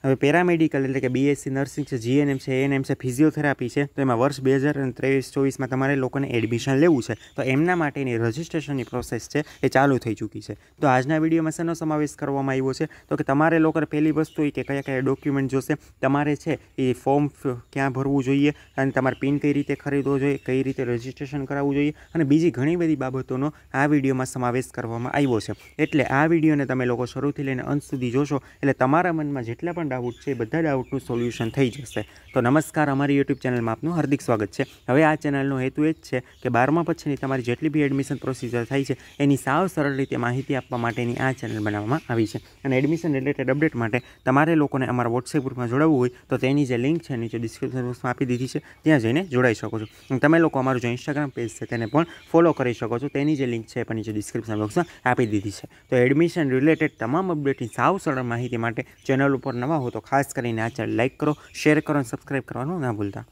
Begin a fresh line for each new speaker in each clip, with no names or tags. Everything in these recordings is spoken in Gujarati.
હવે પેરામેડિકલ એટલે કે બીએસસી નર્સિંગ છે જીએનએમ છે એએનએમ છે ફિઝિયોથેરાપી છે તો એમાં વર્ષ બે હજાર અને ત્રેવીસ ચોવીસમાં તમારે લોકોને એડમિશન લેવું છે તો એમના માટેની રજિસ્ટ્રેશનની પ્રોસેસ છે એ ચાલુ થઈ ચૂકી છે તો આજના વિડીયોમાં શેનો સમાવેશ કરવામાં આવ્યો છે તો કે તમારે લોકોને પહેલી વસ્તુ એ કે કયા કયા ડોક્યુમેન્ટ જોશે તમારે છે એ ફોર્મ ક્યાં ભરવું જોઈએ અને તમારે પિન કઈ રીતે ખરીદવો જોઈએ કઈ રીતે રજિસ્ટ્રેશન કરાવવું જોઈએ અને બીજી ઘણી બધી બાબતોનો આ વિડીયોમાં સમાવેશ કરવામાં આવ્યો છે એટલે આ વિડીયોને તમે લોકો શરૂથી લઈને અંત સુધી જોશો એટલે તમારા મનમાં જેટલા પણ પણ ડાઉટ છે બધા ડાઉટનું સોલ્યુશન થઈ જશે તો નમસ્કાર અમારી યુટ્યુબ ચેનલમાં આપનું હાર્દિક સ્વાગત છે હવે આ ચેનલનો હેતુ એ જ છે કે બારમા પછીની તમારી જેટલી બી એડમિશન પ્રોસીજર થાય છે એની સાવ સરળ રીતે માહિતી આપવા માટેની આ ચેનલ બનાવવામાં આવી છે અને એડમિશન રિલેટેડ અપડેટ માટે તમારે લોકોને અમારા વોટ્સએપ ગ્રુપમાં જોડાવવું હોય તો તેની જે લિંક છે નીચે ડિસ્ક્રિપ્શન બોક્સમાં આપી દીધી છે ત્યાં જઈને જોડાઈ શકો છો તમે લોકો અમારું જે ઇન્સ્ટાગ્રામ પેજ છે તેને પણ ફોલો કરી શકો છો તેની જે લિંક છે એ પણ નીચે ડિસ્ક્રિપ્શન બોક્સમાં આપી દીધી છે તો એડમિશન રિલેટેડ તમામ અપડેટની સાવ સરળ માહિતી માટે ચેનલ ઉપર નવા હો તો ખાસ કરીને આ ચેનલ લાઇક કરો શેર કરો અને સબસ્ક્રાઈબ કરવાનું ના ભૂલતા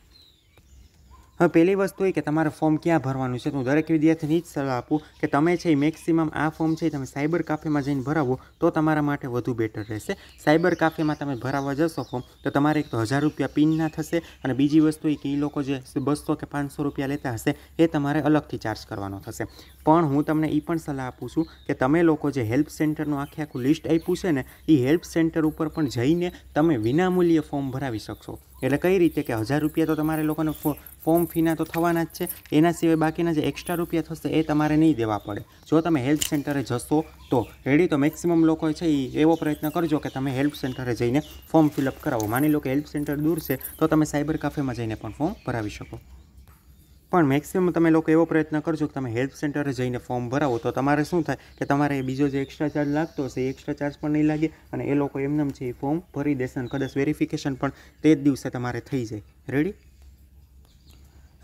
હવે પહેલી વસ્તુ એ કે તમારે ફોર્મ ક્યાં ભરવાનું છે તો હું દરેક વિદ્યાર્થીની જ સલાહ આપું કે તમે છે એ મેક્સિમમ આ ફોર્મ છે તમે સાયબર કાફેમાં જઈને ભરાવો તો તમારા માટે વધુ બેટર રહેશે સાયબર કાફેમાં તમે ભરાવવા જશો ફોર્મ તો તમારે એક તો હજાર રૂપિયા પિનના થશે અને બીજી વસ્તુ એ કે એ લોકો જે બસો કે પાંચસો રૂપિયા લેતા હશે એ તમારે અલગથી ચાર્જ કરવાનો થશે પણ હું તમને એ પણ સલાહ આપું છું કે તમે લોકો જે હેલ્પ સેન્ટરનું આખે આખું લિસ્ટ આપ્યું છે ને એ હેલ્પ સેન્ટર ઉપર પણ જઈને તમે વિનામૂલ્યે ફોર્મ ભરાવી શકશો એટલે કઈ રીતે કે હજાર રૂપિયા તો તમારે લોકોને ફોર્મ ફીના તો થવાના જ છે એના સિવાય બાકીના જે એક્સ્ટ્રા રૂપિયા થશે એ તમારે નહીં દેવા પડે જો તમે હેલ્થ સેન્ટરે જશો તો રેડી તો મેક્સિમમ લોકો છે એ એવો પ્રયત્ન કરજો કે તમે હેલ્પ સેન્ટરે જઈને ફોર્મ ફિલઅપ કરાવો માની લો કે હેલ્પ સેન્ટર દૂર છે તો તમે સાયબર કાફેમાં જઈને પણ ફોર્મ ભરાવી શકો પણ મેક્સિમમ તમે લોકો એવો પ્રયત્ન કરજો કે તમે હેલ્પ સેન્ટરે જઈને ફોર્મ ભરાવો તો તમારે શું થાય કે તમારે એ બીજો જે એક્સ્ટ્રા ચાર્જ લાગતો હશે એ એક્સ્ટ્રા ચાર્જ પણ નહીં લાગે અને એ લોકો એમને છે એ ફોર્મ ભરી દેશે અને કદાચ વેરિફિકેશન પણ તે જ દિવસે તમારે થઈ જાય રેડી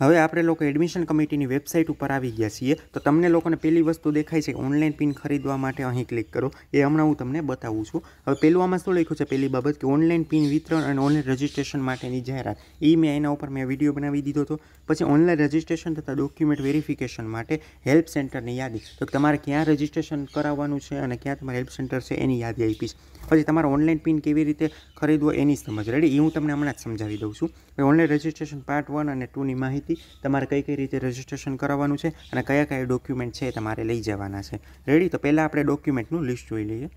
હવે આપણે લોકો એડમિશન કમિટીની વેબસાઇટ ઉપર આવી ગયા છીએ તો તમને લોકોને પહેલી વસ્તુ દેખાય છે ઓનલાઈન પિન ખરીદવા માટે અહીં ક્લિક કરો એ હમણાં હું તમને બતાવું છું હવે પહેલું આમાં શું લખ્યું છે પહેલી બાબત કે ઓનલાઈન પિન વિતરણ અને ઓનલાઈન રજિસ્ટ્રેશન માટેની જાહેરાત એ મેં એના ઉપર મેં વિડીયો બનાવી દીધો હતો પછી ઓનલાઈન રજિસ્ટ્રેશન તથા ડોક્યુમેન્ટ વેરિફિકેશન માટે હેલ્પ સેન્ટરની યાદી તો તમારે ક્યાં રજિસ્ટ્રેશન કરાવવાનું છે અને ક્યાં તમારે હેલ્પ સેન્ટર છે એની યાદી આપી છે પછી તમારે ઓનલાઈન પિન કેવી રીતે ખરીદવો એની સમજ રેડી એ હું તમને હમણાં જ સમજાવી દઉં છું ભાઈ ઓનલાઈન રજિસ્ટ્રેશન પાર્ટ વન અને ટુની માહિતી તમારે કઈ કઈ રીતે રજિસ્ટ્રેશન કરાવવાનું છે અને કયા કયા ડોક્યુમેન્ટ છે તમારે લઈ જવાના છે રેડી તો પહેલાં આપણે ડોક્યુમેન્ટનું લિસ્ટ જોઈ લઈએ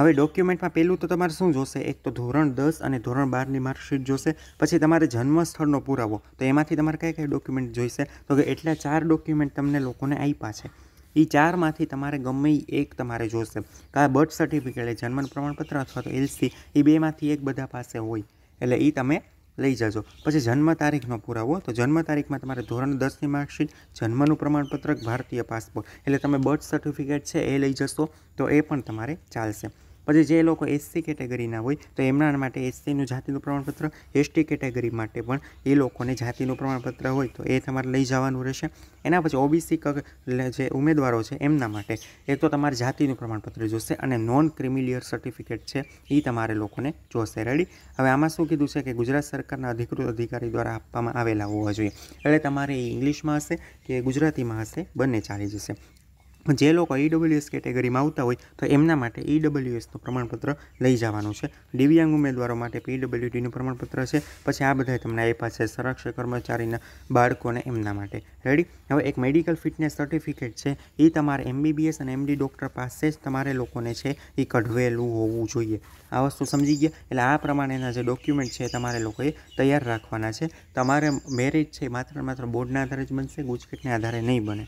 હવે ડોક્યુમેન્ટમાં પહેલું તો તમારે શું જોશે એક તો ધોરણ દસ અને ધોરણ બારની માર્કશીટ જોશે પછી તમારે જન્મસ્થળનો પુરાવો તો એમાંથી તમારે કયા કયા ડોક્યુમેન્ટ જોઈશે તો કે એટલા ચાર ડોક્યુમેન્ટ તમને લોકોને આપ્યા છે એ ચારમાંથી તમારે ગમે એક તમારે જોશે કાં બર્થ સર્ટિફિકેટ એટલે જન્મ પ્રમાણપત્ર અથવા તો એલસી એ બેમાંથી એક બધા પાસે હોય એટલે એ તમે લઈ જજો પછી જન્મ તારીખનો પુરાવો તો જન્મ તારીખમાં તમારે ધોરણ દસની માર્કશીટ જન્મનું પ્રમાણપત્રક ભારતીય પાસપોર્ટ એટલે તમે બર્થ સર્ટિફિકેટ છે એ લઈ જશો તો એ પણ તમારે ચાલશે પછી જે લોકો એસસી કેટેગરીના હોય તો એમના માટે એસસીનું જાતિનું પ્રમાણપત્ર એસટી કેટેગરી માટે પણ એ લોકોને જાતિનું પ્રમાણપત્ર હોય તો એ તમારે લઈ જવાનું રહેશે એના પછી ઓબીસી જે ઉમેદવારો છે એમના માટે એ તો તમારે જાતિનું પ્રમાણપત્ર જોશે અને નોન ક્રિમિલિયર સર્ટિફિકેટ છે એ તમારે લોકોને જોશે રેડી હવે આમાં શું કીધું છે કે ગુજરાત સરકારના અધિકૃત અધિકારી દ્વારા આપવામાં આવેલા હોવા જોઈએ એટલે તમારે એ ઇંગ્લિશમાં હશે કે ગુજરાતીમાં હશે બંને ચાલી જશે જે લોકો ઈડબ્લ્યુએસ e કેટેગરીમાં આવતા હોય તો એમના માટે ઈડબ્લ્યુએસનું e પ્રમાણપત્ર લઈ જવાનું છે દિવ્યાંગ ઉમેદવારો માટે પીડબ્લ્યુડીનું e પ્રમાણપત્ર છે પછી આ બધાય તમને એ પાસે સંરક્ષક કર્મચારીના બાળકોને એમના માટે રેડી હવે એક મેડિકલ ફિટનેસ સર્ટિફિકેટ છે એ તમારે એમબીબીએસ અને એમડી ડૉક્ટર પાસે જ તમારે લોકોને છે એ કઢવેલું હોવું જોઈએ આ વસ્તુ સમજી ગયા એટલે આ પ્રમાણેના જે ડોક્યુમેન્ટ છે તમારે લોકોએ તૈયાર રાખવાના છે તમારે મેરેજ છે માત્ર માત્ર બોર્ડના આધારે જ બનશે ગુજકેટના આધારે નહીં બને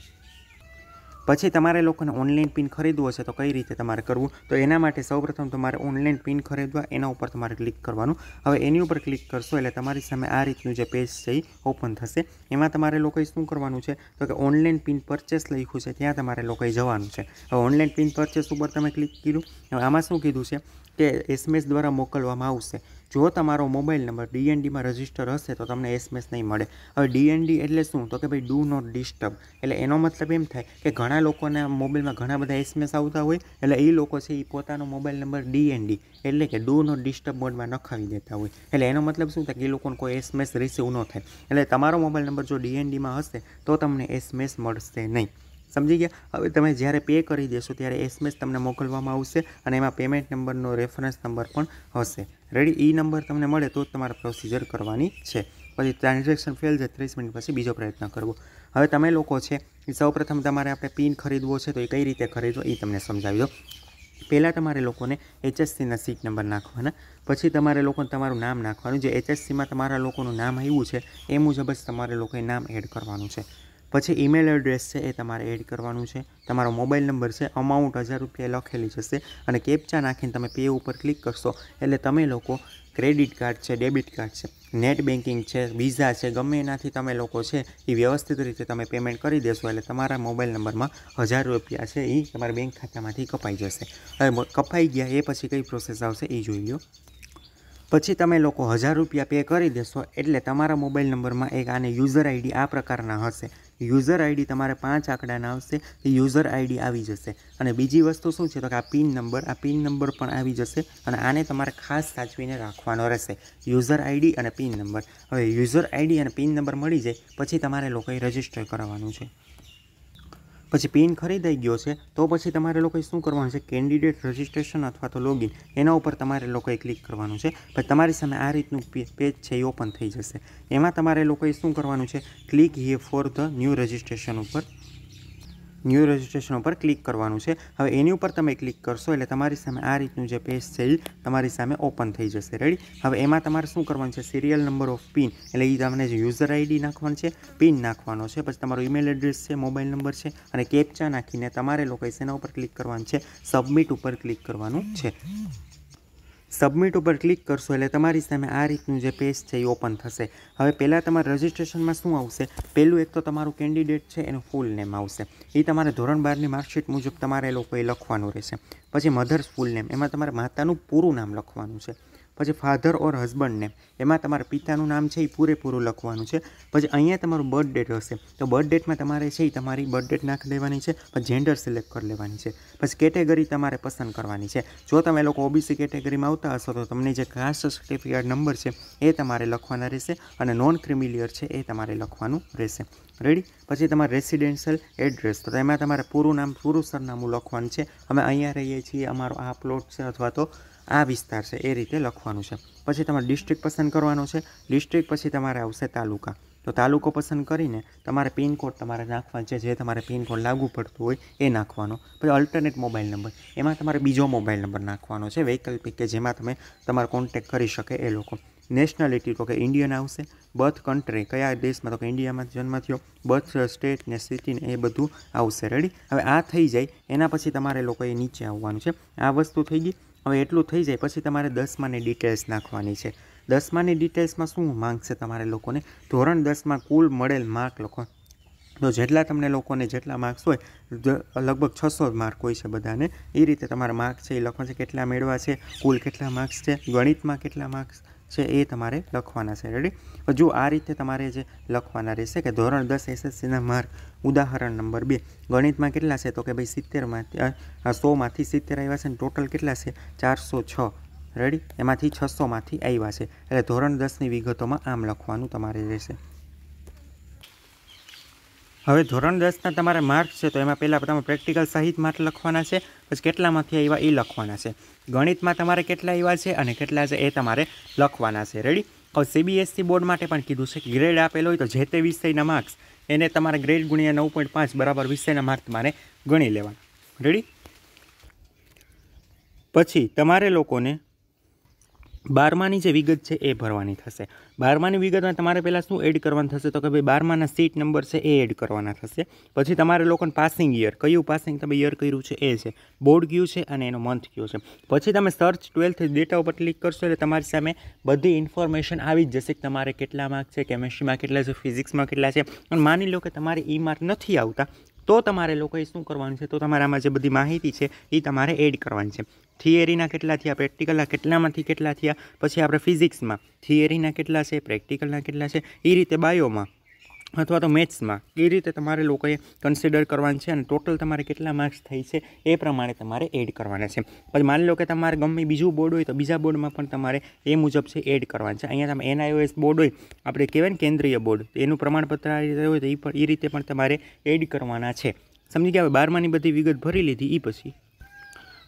પછી તમારે લોકોને ઓનલાઈન પિન ખરીદવો છે તો કઈ રીતે તમારે કરવું તો એના માટે સૌપ્રથમ તમારે ઓનલાઈન પિન ખરીદવા એના ઉપર તમારે ક્લિક કરવાનું હવે એની ઉપર ક્લિક કરશો એટલે તમારી સામે આ રીતનું જે પેજ છે એ ઓપન થશે એમાં તમારે લોકોએ શું કરવાનું છે તો કે ઓનલાઈન પિન પરચેસ લખ્યું છે ત્યાં તમારે લોકોએ જવાનું છે હવે ઓનલાઈન પિન પરચેસ ઉપર તમે ક્લિક કર્યું હવે આમાં શું કીધું છે કે એસએમએસ દ્વારા મોકલવામાં આવશે જો તમારો મોબાઈલ નંબર ડીએનડીમાં રજિસ્ટર હશે તો તમને એસએમએસ નહીં મળે હવે ડીએનડી એટલે શું તો કે ભાઈ ડુ નોટ ડિસ્ટર્બ એટલે એનો મતલબ એમ થાય કે ઘણા લોકોના મોબાઈલમાં ઘણા બધા એસએમએસ આવતા હોય એટલે એ લોકો છે એ પોતાનો મોબાઈલ નંબર ડીએનડી એટલે કે ડુ નોટ ડિસ્ટર્બ મોડમાં નખાવી દેતા હોય એટલે એનો મતલબ શું થાય કે એ લોકોને કોઈ એસએમએસ રિસીવ ન થાય એટલે તમારો મોબાઈલ નંબર જો ડીએનડીમાં હશે તો તમને એસએમએસ મળશે નહીં સમજી ગયા હવે તમે જ્યારે પે કરી દેશો ત્યારે એસએમએસ તમને મોકલવામાં આવશે અને એમાં પેમેન્ટ નંબરનો રેફરન્સ નંબર પણ હશે રેડી એ નંબર તમને મળે તો જ તમારે પ્રોસિજર કરવાની છે પછી ટ્રાન્ઝેક્શન ફેલ છે ત્રીસ મિનિટ પછી બીજો પ્રયત્ન કરવો હવે તમે લોકો છે એ સૌપ્રથમ તમારે આપણે પિન ખરીદવો છે તો એ કઈ રીતે ખરીદવો એ તમને સમજાવી દો પહેલાં તમારે લોકોને એચએસસીના સીટ નંબર નાખવાના પછી તમારે લોકોને તમારું નામ નાખવાનું જે એચએસસીમાં તમારા લોકોનું નામ આવ્યું છે એ મુજબ જ તમારે લોકોએ નામ એડ કરવાનું છે પછી ઈમેલ એડ્રેસ છે એ તમારે એડ કરવાનું છે તમારો મોબાઈલ નંબર છે અમાઉન્ટ હજાર રૂપિયા લખેલી જશે અને કેપ્ચા નાખીને તમે પે ઉપર ક્લિક કરશો એટલે તમે લોકો ક્રેડિટ કાર્ડ છે ડેબિટ કાર્ડ છે નેટ બેન્કિંગ છે વિઝા છે ગમે એનાથી તમે લોકો છે એ વ્યવસ્થિત રીતે તમે પેમેન્ટ કરી દેશો એટલે તમારા મોબાઈલ નંબરમાં હજાર રૂપિયા છે એ તમારા બેંક ખાતામાંથી કપાઈ જશે હવે કપાઈ ગયા એ પછી કઈ પ્રોસેસ આવશે એ જોઈ લો પછી તમે લોકો હજાર રૂપિયા પે કરી દેશો એટલે તમારા મોબાઈલ નંબરમાં એક આને યુઝર આઈડી આ પ્રકારના હશે યુઝર આઈડી તમારે પાંચ આંકડાના આવશે એ યુઝર આઈડી આવી જશે અને બીજી વસ્તુ શું છે તો કે આ પિન નંબર આ પિન નંબર પણ આવી જશે અને આને તમારે ખાસ સાચવીને રાખવાનો રહેશે યુઝર આઈડી અને પિન નંબર હવે યુઝર આઈડી અને પિન નંબર મળી જાય પછી તમારે લોકોએ રજિસ્ટર કરવાનું છે પછી પિન ખરીદાઈ ગયો છે તો પછી તમારે લોકોએ શું કરવાનું છે કેન્ડિડેટ રજિસ્ટ્રેશન અથવા તો લોગિન એના ઉપર તમારે લોકોએ ક્લિક કરવાનું છે પછી તમારી સામે આ રીતનું પેજ છે એ ઓપન થઈ જશે એમાં તમારે લોકોએ શું કરવાનું છે click here for the new registration ઉપર ન્યૂ રજિસ્ટ્રેશન ઉપર ક્લિક કરવાનું છે હવે એની ઉપર તમે ક્લિક કરશો એટલે તમારી સામે આ રીતનું જે પેજ છે એ તમારી સામે ઓપન થઈ જશે રેડી હવે એમાં તમારે શું કરવાનું છે સિરિયલ નંબર ઓફ પિન એટલે એ તમને જે યુઝર આઈડી નાખવાનું છે પિન નાખવાનો છે પછી તમારો ઈમેલ એડ્રેસ છે મોબાઈલ નંબર છે અને કેપ્ચા નાખીને તમારે લોકો એના ઉપર ક્લિક કરવાનું છે સબમિટ ઉપર ક્લિક કરવાનું છે સબમિટ ઉપર ક્લિક કરશો એટલે તમારી સામે આ રીતનું જે પેજ છે એ ઓપન થશે હવે પહેલાં તમારા રજિસ્ટ્રેશનમાં શું આવશે પહેલું એક તો તમારું કેન્ડિડેટ છે એનું ફૂલ નેમ આવશે એ તમારે ધોરણ બારની માર્કશીટ મુજબ તમારે એ લોકોએ લખવાનું રહેશે પછી મધર્સ ફૂલ નેમ એમાં તમારે માતાનું પૂરું નામ લખવાનું છે પછી ફાધર ઓર હસબન્ડને એમાં તમારા પિતાનું નામ છે એ પૂરેપૂરું લખવાનું છે પછી અહીંયા તમારું બર્થ ડેટ હશે તો બર્થ ડેટમાં તમારે છે એ તમારી બર્થ ડેટ નાખી દેવાની છે પછી જેન્ડર સિલેક્ટ કરી લેવાની છે પછી કેટેગરી તમારે પસંદ કરવાની છે જો તમે લોકો ઓબીસી કેટેગરીમાં આવતા હશો તો તમને જે કાસ્ટ સર્ટિફિકેટ નંબર છે એ તમારે લખવાના રહેશે અને નોન ક્રિમિલિયર છે એ તમારે લખવાનું રહેશે રેડી પછી તમારે રેસિડેન્શિયલ એડ્રેસ તો એમાં તમારે પૂરું નામ પૂરું સરનામું લખવાનું છે અમે અહીંયા રહીએ છીએ અમારો આ પ્લોટ છે અથવા તો આ વિસ્તાર છે એ રીતે લખવાનું છે પછી તમારે ડિસ્ટ્રિક્ટ પસંદ કરવાનો છે ડિસ્ટ્રિક્ટ પછી તમારે આવશે તાલુકા તો તાલુકો પસંદ કરીને તમારે પિનકોડ તમારે નાખવાનો છે જે તમારે પિનકોડ લાગુ પડતું હોય એ નાખવાનો પછી અલ્ટરનેટ મોબાઈલ નંબર એમાં તમારે બીજો મોબાઈલ નંબર નાખવાનો છે વૈકલ્પિક કે જેમાં તમે તમારો કોન્ટેક કરી શકે એ લોકો નેશનાલિટી તો કે ઇન્ડિયન આવશે બર્થ કન્ટ્રી કયા દેશમાં તો કે ઇન્ડિયામાં જન્મ થયો બર્થ સ્ટેટ ને સિટીને એ બધું આવશે રેડી હવે આ થઈ જાય એના પછી તમારે લોકોએ નીચે આવવાનું છે આ વસ્તુ થઈ ગઈ હવે એટલું થઈ જાય પછી તમારે દસમાની ડિટેલ્સ નાખવાની છે દસમાની ડિટેલ્સમાં શું માંગશે તમારે લોકોને ધોરણ દસમાં કુલ મળેલ માર્ક લોકો તો જેટલા તમને લોકોને જેટલા માર્ક્સ હોય લગભગ છસો માર્ક હોય છે બધાને એ રીતે તમારા માર્ક્સ છે એ લખવા છે કેટલા મેળવા છે કુલ કેટલા માર્ક્સ છે ગણિતમાં કેટલા માર્ક્સ છે એ તમારે લખવાના છે રેડી જો આ રીતે તમારે જે લખવાના રહેશે કે ધોરણ દસ એસએસસીના માર્ક ઉદાહરણ નંબર બે ગણિતમાં કેટલા છે તો કે ભાઈ સિત્તેરમાંથી સોમાંથી સિત્તેર આવ્યા છે ને ટોટલ કેટલા છે ચારસો છ રેડી એમાંથી છસોમાંથી આવ્યા છે એટલે ધોરણ દસની વિગતોમાં આમ લખવાનું તમારે રહેશે હવે ધોરણ દસના તમારા માર્ક છે તો એમાં પહેલાં તમે પ્રેક્ટિકલ સહિત માર્ક લખવાના છે પછી કેટલામાંથી આવ્યા એ લખવાના છે ગણિતમાં તમારે કેટલા આવ્યા છે અને કેટલા છે એ તમારે લખવાના છે રેડી હવે સીબીએસસી બોર્ડ e માટે પણ કીધું છે કે ગ્રેડ આપેલો હોય તો જે તે વિષયના માર્ક્સ એને તમારે ગ્રેડ ગુણ્યા નવ પોઈન્ટ પાંચ બરાબર વિષયના માર્ક તમારે ગણી લેવાના રેડી પછી તમારે લોકોને બારમાની જે વિગત છે એ ભરવાની થશે બારમાની વિગતમાં તમારે પહેલાં શું એડ કરવાનું થશે તો કે ભાઈ બારમાના સીટ નંબર છે એ એડ કરવાના થશે પછી તમારે લોકોને પાસિંગ યર કયું પાસિંગ તમે યર કર્યું છે એ છે બોર્ડ કયું છે અને એનો મંથ કયો છે પછી તમે સર્ચ ટ્વેલ્થ ડેટા ઉપર ક્લિક કરશો એટલે તમારી સામે બધી ઇન્ફોર્મેશન આવી જ જશે કે તમારે કેટલા માર્ક છે કેમેસ્ટ્રીમાં કેટલા છે ફિઝિક્સમાં કેટલા છે અને માની લો કે તમારે ઈ e માર્ક નથી આવતા તો તમારે લોકોએ શું કરવાનું છે તો તમારામાં જે બધી માહિતી છે એ તમારે એડ કરવાની છે થિયરીના કેટલા થયા પ્રેક્ટિકલના કેટલામાંથી કેટલા થયા પછી આપણે ફિઝિક્સમાં થિયરીના કેટલા છે પ્રેક્ટિકલના કેટલા છે એ રીતે બાયોમાં અથવા તો મેથ્સમાં એ રીતે તમારે લોકોએ કન્સિડર કરવાનું છે અને ટોટલ તમારે કેટલા માર્ક્સ થઈ છે એ પ્રમાણે તમારે એડ કરવાના છે પછી માની લો કે તમારે ગમે બીજું બોર્ડ હોય તો બીજા બોર્ડમાં પણ તમારે એ મુજબ છે એડ કરવાનું છે અહીંયા તમે એનઆઈઓએસ બોર્ડ હોય આપણે કહેવાય ને કેન્દ્રીય બોર્ડ એનું પ્રમાણપત્ર આ રીતે હોય તો એ પણ એ રીતે પણ તમારે એડ કરવાના છે સમજી ગયા બારમાની બધી વિગત ભરી લીધી એ પછી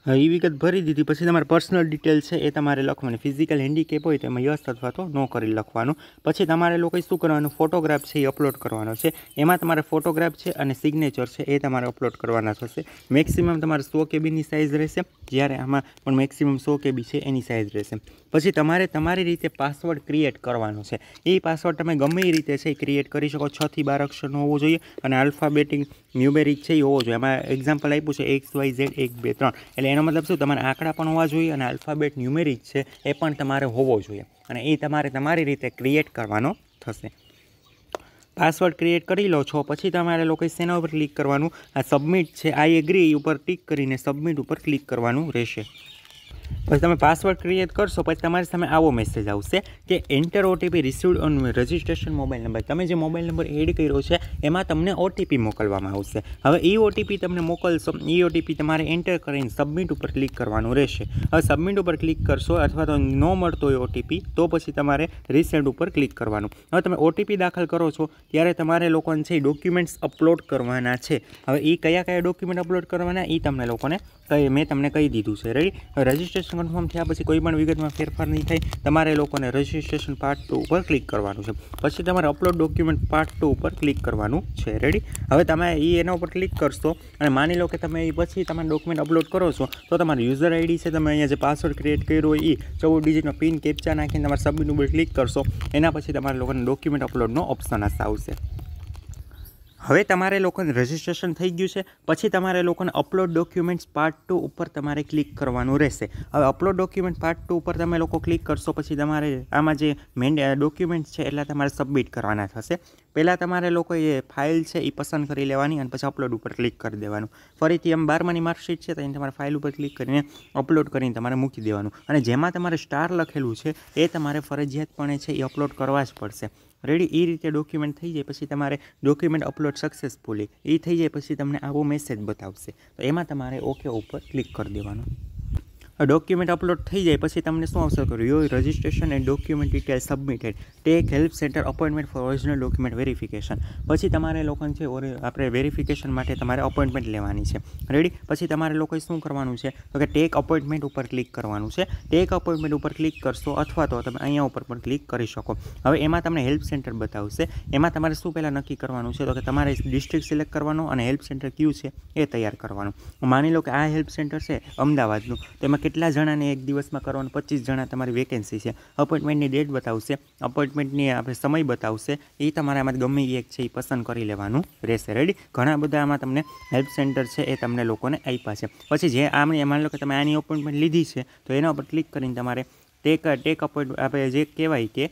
એ વિગત ભરી દીધી પછી તમારે પર્સનલ ડિટેલ છે એ તમારે લખવાની ફિઝિકલ હેન્ડીકેપ હોય તો એમાં યસ અથવા તો નો કરી લખવાનું પછી તમારે લોકોએ શું કરવાનું ફોટોગ્રાફ છે એ અપલોડ કરવાનો છે એમાં તમારે ફોટોગ્રાફ છે અને સિગ્નેચર છે એ તમારે અપલોડ કરવાના થશે મેક્સિમમ તમારે સો કેબીની સાઇઝ રહેશે જ્યારે આમાં પણ મેક્સિમમ સો કેબી છે એની સાઇઝ રહેશે પછી તમારે તમારી રીતે પાસવર્ડ ક્રિએટ કરવાનો છે એ પાસવર્ડ તમે ગમે એ રીતે છે એ ક્રિએટ કરી શકો છથી બાર અક્ષરનો હોવો જોઈએ અને આલ્ફાબેટિક ન્યુબેરિક છે એ હોવો જોઈએ એમાં એક્ઝામ્પલ આપ્યું છે એક્સ વાય ઝેડ એક બે ત્રણ એટલે એનો મતલબ શું તમારે આંકડા પણ હોવા જોઈએ અને આલ્ફાબેટ ન્યુમેરિક છે એ પણ તમારે હોવો જોઈએ અને એ તમારે તમારી રીતે ક્રિએટ કરવાનો થશે પાસવર્ડ ક્રિએટ કરી લો છો પછી તમારે લોકો શેના ઉપર ક્લિક કરવાનું આ સબમિટ છે આઈ એગ્રી ઉપર ક્લિક કરીને સબમિટ ઉપર ક્લિક કરવાનું રહેશે પછી તમે પાસવર્ડ ક્રિએટ કરશો પછી તમારી સામે આવો મેસેજ આવશે કે enter OTP received on registration mobile number તમે જે મોબાઈલ નંબર એડ કર્યો છે એમાં તમને ઓટીપી મોકલવામાં આવશે હવે એ ઓટીપી તમને મોકલશો ઈ ઓટીપી તમારે એન્ટર કરીને સબમિટ ઉપર ક્લિક કરવાનું રહેશે હવે સબમિટ ઉપર ક્લિક કરશો અથવા તો ન મળતો હોય ઓટીપી તો પછી તમારે રિસેન્ડ ઉપર ક્લિક કરવાનું હવે તમે ઓટીપી દાખલ કરો છો ત્યારે તમારે લોકોને છે ડોક્યુમેન્ટ્સ અપલોડ કરવાના છે હવે એ કયા કયા ડોક્યુમેન્ટ અપલોડ કરવાના એ તમને લોકોને કહી મેં તમને કહી દીધું છે રેડી રજિસ્ટ્રેશન રજિસ્ટ્રેશન કન્ફર્મ થયા પછી કોઈ પણ વિગતમાં ફેરફાર નહીં થાય તમારે લોકોને રજિસ્ટ્રેશન પાર્ટ ટુ ઉપર ક્લિક કરવાનું છે પછી તમારે અપલોડ ડોક્યુમેન્ટ પાર્ટ ટુ ઉપર ક્લિક કરવાનું છે રેડી હવે તમે એ એના ઉપર ક્લિક કરશો અને માની લો કે તમે એ પછી તમે ડોક્યુમેન્ટ અપલોડ કરો છો તો તમારી યુઝર આઈડી છે તમે અહીંયા જે પાસવર્ડ ક્રિએટ કર્યો હોય એ ચૌદ ડિજિટનો પિન કેપ્ચા નાખીને તમારે સબમિટ ઉપર ક્લિક કરશો એના પછી તમારે લોકોને ડોક્યુમેન્ટ અપલોડનો ઓપ્શન આવશે હવે તમારે લોકોને રજિસ્ટ્રેશન થઈ ગયું છે પછી તમારે લોકોને અપલોડ ડોક્યુમેન્ટ્સ પાર્ટ ટુ ઉપર તમારે ક્લિક કરવાનું રહેશે હવે અપલોડ ડોક્યુમેન્ટ પાર્ટ ટુ ઉપર તમે લોકો ક્લિક કરશો પછી તમારે આમાં જે મેન ડોક્યુમેન્ટ્સ છે એટલા તમારે સબમિટ કરવાના થશે પહેલાં તમારે લોકો એ ફાઇલ છે એ પસંદ કરી લેવાની અને પછી અપલોડ ઉપર ક્લિક કરી દેવાનું ફરીથી એમ બારમાની માર્કશીટ છે તો એને તમારે ફાઇલ ઉપર ક્લિક કરીને અપલોડ કરીને તમારે મૂકી દેવાનું અને જેમાં તમારે સ્ટાર લખેલું છે એ તમારે ફરજિયાતપણે છે એ અપલોડ કરવા જ પડશે રેડી એ રીતે ડોક્યુમેન્ટ થઈ જાય પછી તમારે ડોક્યુમેન્ટ અપલોડ સક્સેસફુલી એ થઈ જાય પછી તમને આવો મેસેજ બતાવશે તો એમાં તમારે ઓકે ઉપર ક્લિક કરી દેવાનું ડોક્યુમેન્ટ અપલોડ થઈ જાય પછી તમને શું આવશે કે your registration and document detail submitted take help centre appointment for original document verification પછી તમારે લોકોને છે ઓરે આપણે વેરિફિકેશન માટે તમારે અપોઇન્ટમેન્ટ લેવાની છે રેડી પછી તમારે લોકોએ શું કરવાનું છે તો કે ટેક અપોઇન્ટમેન્ટ ઉપર ક્લિક કરવાનું છે ટેક અપોઇન્ટમેન્ટ ઉપર ક્લિક કરશો અથવા તો તમે અહીંયા ઉપર પણ ક્લિક કરી શકો હવે એમાં તમને હેલ્પ સેન્ટર બતાવશે એમાં તમારે શું પહેલાં નક્કી કરવાનું છે તો કે તમારે ડિસ્ટ્રિક્ટ સિલેક્ટ કરવાનું અને હેલ્પ સેન્ટર કયું છે એ તૈયાર કરવાનું માની લો કે આ હેલ્પ સેન્ટર છે અમદાવાદનું તેમાં એમાં કેટલા જણાને એક દિવસમાં કરવાનું પચીસ જણા તમારી વેકેન્સી છે અપોઇન્ટમેન્ટની ડેટ બતાવશે અપોઇન્ટમેન્ટની આપણે સમય બતાવશે એ તમારે આમાં ગમે એક છે એ પસંદ કરી લેવાનું રહેશે રેડી ઘણા બધા આમાં તમને હેલ્પ સેન્ટર છે એ તમને લોકોને આપ્યા છે પછી જે આમની માની લો કે તમે આની અપોઇન્ટમેન્ટ લીધી છે તો એના ઉપર ક્લિક કરીને તમારે ટેક ટેક અપોઇન્ટ આપણે જે કહેવાય કે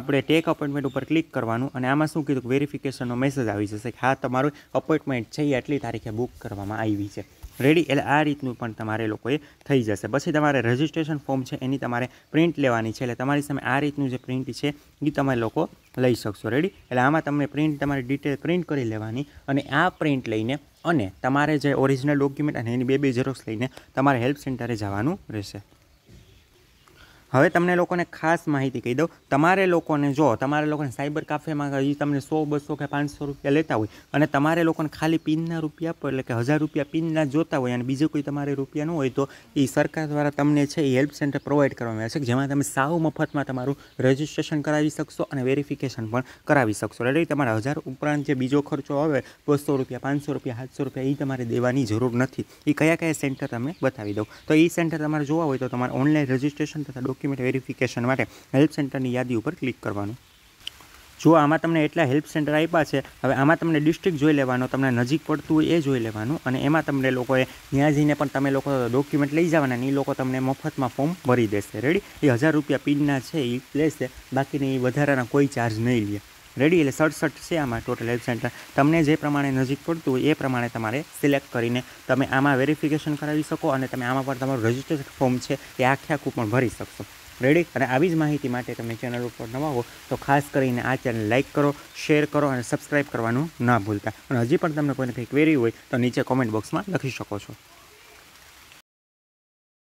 આપણે ટેક અપોઇન્ટમેન્ટ ઉપર ક્લિક કરવાનું અને આમાં શું કીધું કે વેરિફિકેશનનો મેસેજ આવી જશે કે હા તમારું અપોઇન્ટમેન્ટ છે એ આટલી તારીખે બુક કરવામાં આવી છે રેડી એટલે આ રીતનું પણ તમારે લોકોએ થઈ જશે પછી તમારે રજિસ્ટ્રેશન ફોર્મ છે એની તમારે પ્રિન્ટ લેવાની છે એટલે તમારી સામે આ રીતનું જે પ્રિન્ટ છે એ તમે લોકો લઈ શકશો રેડી એટલે આમાં તમને પ્રિન્ટ તમારી ડિટેલ પ્રિન્ટ કરી લેવાની અને આ પ્રિન્ટ લઈને અને તમારે જે ઓરિજિનલ ડોક્યુમેન્ટ અને એની બે બે ઝેરોક્સ લઈને તમારે હેલ્પ સેન્ટરે જવાનું રહેશે હવે તમને લોકોને ખાસ માહિતી કહી દઉં તમારે લોકોને જો તમારે લોકોને સાયબર કાફેમાં એ તમને સો બસો કે પાંચસો રૂપિયા લેતા હોય અને તમારે લોકોને ખાલી પિનના રૂપિયા આપો એટલે કે હજાર રૂપિયા પિનના જોતા હોય અને બીજું કોઈ તમારે રૂપિયા ન હોય તો એ સરકાર દ્વારા તમને છે એ હેલ્પ સેન્ટર પ્રોવાઈડ કરવામાં આવે છે જેમાં તમે સાવ મફતમાં તમારું રજિસ્ટ્રેશન કરાવી શકશો અને વેરિફિકેશન પણ કરાવી શકશો એટલે તમારા હજાર ઉપરાંત જે બીજો ખર્ચો આવે બસો રૂપિયા પાંચસો રૂપિયા સાતસો રૂપિયા એ તમારે દેવાની જરૂર નથી એ કયા કયા સેન્ટર તમે બતાવી દઉં તો એ સેન્ટર તમારે જોવા હોય તો તમારે ઓનલાઈન રજિસ્ટ્રેશન તથા ડોક્યુમેન્ટ ડોક્યુમેન્ટ વેરિફિકેશન માટે હેલ્પ સેન્ટરની યાદી ઉપર ક્લિક કરવાનું જો આમાં તમને એટલા હેલ્પ સેન્ટર આપ્યા છે હવે આમાં તમને ડિસ્ટ્રિક્ટ જોઈ લેવાનો તમને નજીક પડતું હોય એ જોઈ લેવાનું અને એમાં તમને લોકોએ ત્યાં જઈને પણ તમે લોકો ડોક્યુમેન્ટ લઈ જવાના એ લોકો તમને મફતમાં ફોર્મ ભરી દેશે રેડી એ હજાર રૂપિયા પિનના છે એ લેશે બાકીની વધારાના કોઈ ચાર્જ નહીં લે રેડી એટલે સડસઠ છે આમાં ટોટલ હેલ્પ સેન્ટર તમને જે પ્રમાણે નજીક પડતું હોય એ પ્રમાણે તમારે સિલેક્ટ કરીને તમે આમાં વેરિફિકેશન કરાવી શકો અને તમે આમાં પણ તમારું રજિસ્ટ્રેશન ફોર્મ છે એ આખે આખું પણ ભરી શકશો રેડી અને આવી જ માહિતી માટે તમે ચેનલ ઉપર નવા હો તો ખાસ કરીને આ ચેનલ લાઇક કરો શેર કરો અને સબસ્ક્રાઈબ કરવાનું ના ભૂલતા અને હજી પણ તમને કોઈને કંઈ ક્વેરી હોય તો નીચે કોમેન્ટ બોક્સમાં લખી શકો છો